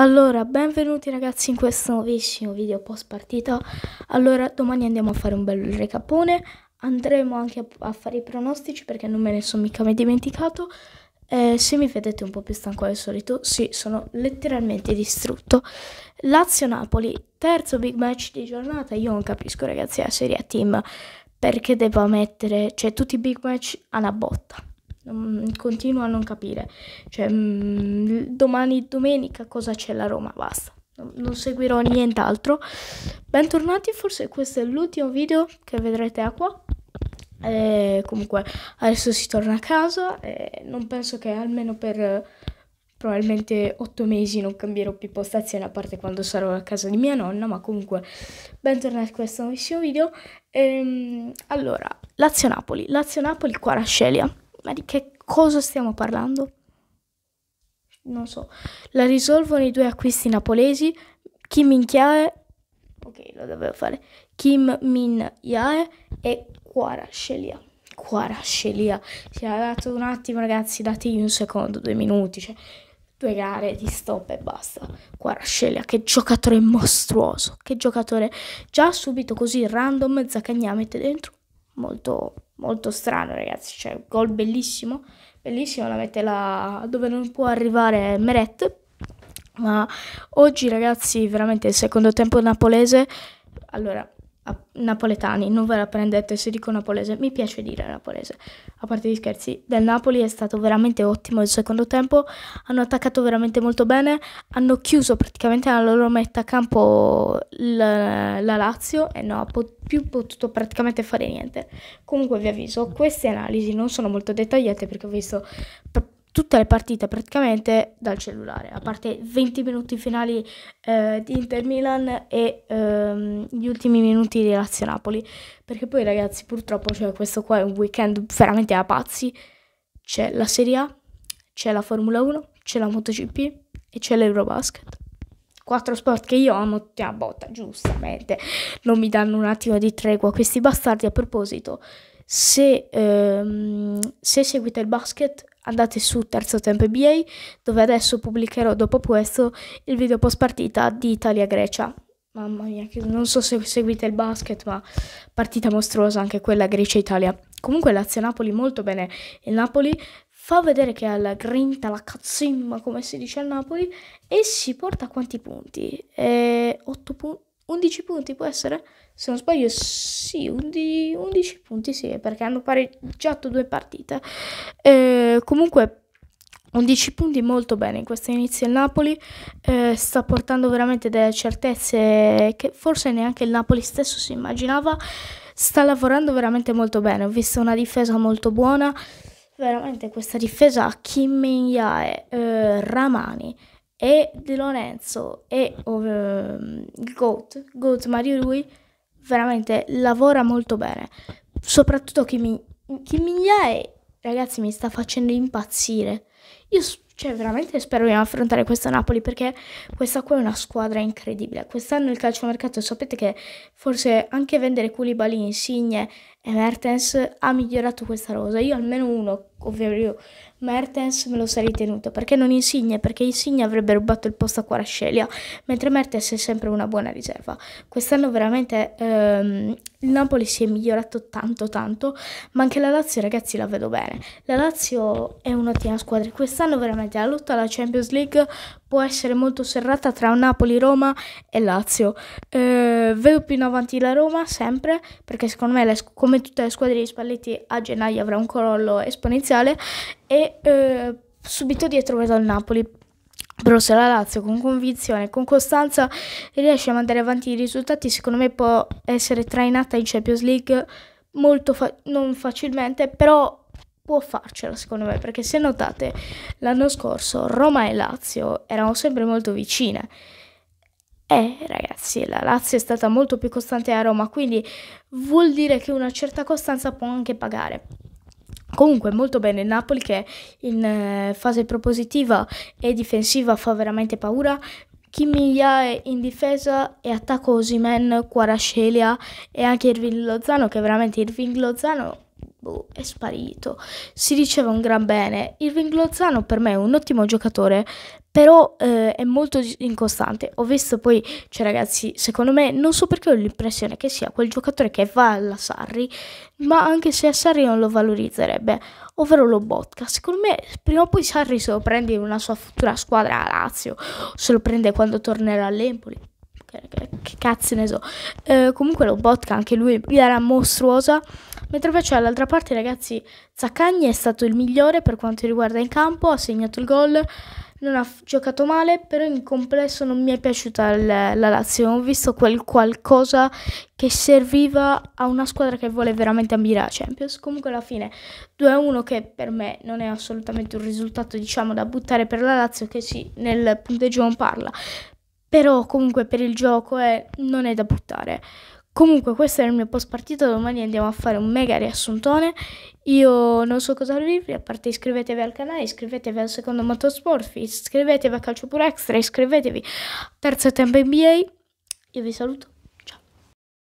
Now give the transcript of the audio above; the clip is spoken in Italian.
Allora, benvenuti ragazzi in questo nuovissimo video post partita. Allora, domani andiamo a fare un bel recapone. Andremo anche a, a fare i pronostici perché non me ne sono mica mai dimenticato. Eh, se mi vedete un po' più stanco del solito, sì, sono letteralmente distrutto. Lazio-Napoli, terzo big match di giornata. Io non capisco ragazzi la Serie A Team perché debba mettere, cioè tutti i big match a una botta continuo a non capire. Cioè, mm, domani domenica cosa c'è la Roma? Basta. Non, seguirò nient'altro. Bentornati, forse questo è l'ultimo video che vedrete a qua. E comunque adesso si torna a casa e non penso che almeno per probabilmente otto mesi non cambierò più postazione a parte quando sarò a casa di mia nonna ma comunque bentornati a questo nuovissimo video ehm, allora Lazio-Napoli Lazio-Napoli qua la sceglia ma di che cosa stiamo parlando? Non so. La risolvono i due acquisti napolesi. Kim Min-Kiae. Ok, lo dovevo fare. Kim Min-Yae e Quara Shelia. Quara Shelia. Si era dato un attimo, ragazzi. Dategli un secondo, due minuti. Cioè, due gare di stop e basta. Quarascelia, che giocatore mostruoso, che giocatore già subito così random Zaccagna mette dentro molto, molto strano, ragazzi. Cioè, gol bellissimo, bellissimo, la mette là dove non può arrivare Meret. Ma oggi, ragazzi, veramente il secondo tempo napolese. Allora, napoletani, non ve la prendete se dico napolese, mi piace dire napolese. A parte gli scherzi, del Napoli è stato veramente ottimo il secondo tempo, hanno attaccato veramente molto bene, hanno chiuso praticamente alla loro metà campo la, la Lazio e non ha pot più potuto praticamente fare niente. Comunque vi avviso, queste analisi non sono molto dettagliate perché ho visto tutte le partite praticamente dal cellulare, a parte 20 minuti finali eh, di Inter Milan e ehm, gli ultimi minuti di Lazio Napoli, perché poi ragazzi purtroppo cioè, questo qua è un weekend veramente a pazzi, c'è la Serie A, c'è la Formula 1, c'è la MotoGP e c'è l'Eurobasket. Quattro sport che io amo tutti a botta, giustamente. Non mi danno un attimo di tregua questi bastardi. A proposito, se, ehm, se seguite il basket, andate su Terzo Tempo NBA dove adesso pubblicherò dopo questo il video post partita di Italia-Grecia. Mamma mia, non so se seguite il basket, ma partita mostruosa anche quella Grecia-Italia. Comunque Lazio-Napoli molto bene. Il Napoli fa vedere che ha la grinta, la cazzimma, come si dice al Napoli, e si porta a quanti punti? Eh, 8 punti. 11 punti può essere? Se non sbaglio, sì, 11, punti, sì, perché hanno pareggiato due partite. Eh, comunque, 11 punti molto bene in questo inizio il Napoli eh, sta portando veramente delle certezze che forse neanche il Napoli stesso si immaginava sta lavorando veramente molto bene ho visto una difesa molto buona veramente questa difesa Kimmiglia e eh, Ramani e De Lorenzo e uh, Goat, Goat Mario lui veramente lavora molto bene. Soprattutto Chimiglia è, ragazzi, mi sta facendo impazzire. Io cioè, veramente spero di affrontare questa Napoli perché questa qua è una squadra incredibile. Quest'anno il calciomercato, sapete che forse anche vendere Koulibaly, Insigne e Mertens ha migliorato questa rosa. Io almeno uno ovvero Mertens me lo sarei tenuto perché non Insigne, perché Insigne avrebbe rubato il posto a Quarascelia, mentre Mertens è sempre una buona riserva. Quest'anno veramente ehm, il Napoli si è migliorato tanto tanto, ma anche la Lazio ragazzi la vedo bene. La Lazio è un'ottima squadra, quest'anno veramente la lotta alla Champions League può essere molto serrata tra Napoli, Roma e Lazio. Eh, vedo più in avanti la Roma sempre, perché secondo me, le, come tutte le squadre di Spalletti, a gennaio avrà un crollo esponenziale e eh, subito dietro vedo il Napoli. Però se la Lazio con convinzione e con costanza riesce a mandare avanti i risultati, secondo me può essere trainata in Champions League molto fa- non facilmente, però può farcela secondo me, perché se notate l'anno scorso Roma e Lazio erano sempre molto vicine. Eh, ragazzi, la Lazio è stata molto più costante a Roma, quindi vuol dire che una certa costanza può anche pagare. Comunque molto bene il Napoli che in eh, fase propositiva e difensiva fa veramente paura. Kimiglia è in difesa e attacco Osimen, Quarascelia e anche Irving Lozano che veramente Irving Lozano boh, è sparito. Si diceva un gran bene. Irving Lozano per me è un ottimo giocatore, però eh, è molto incostante. Ho visto poi, cioè ragazzi, secondo me non so perché ho l'impressione che sia quel giocatore che va alla Sarri, ma anche se a Sarri non lo valorizzerebbe, ovvero lo Botka. Secondo me prima o poi Sarri se lo prende in una sua futura squadra a Lazio, se lo prende quando tornerà all'Empoli che, che, che cazzo ne so. Eh, comunque Lobotka, anche lui, era mostruosa. Mentre invece dall'altra parte, ragazzi, Zaccagni è stato il migliore per quanto riguarda il campo, ha segnato il gol, non ha giocato male, però in complesso non mi è piaciuta il, la Lazio. Ho visto quel qualcosa che serviva a una squadra che vuole veramente ambire la Champions. Comunque alla fine 2-1 che per me non è assolutamente un risultato, diciamo, da buttare per la Lazio che sì, nel punteggio non parla. Però comunque per il gioco è, eh, non è da buttare. Comunque questo era il mio post partita, domani andiamo a fare un mega riassuntone. Io non so cosa dirvi, a parte iscrivetevi al canale, iscrivetevi al secondo Motorsport, iscrivetevi a Calcio Pure Extra, iscrivetevi a Terza Tempo NBA. Io vi saluto.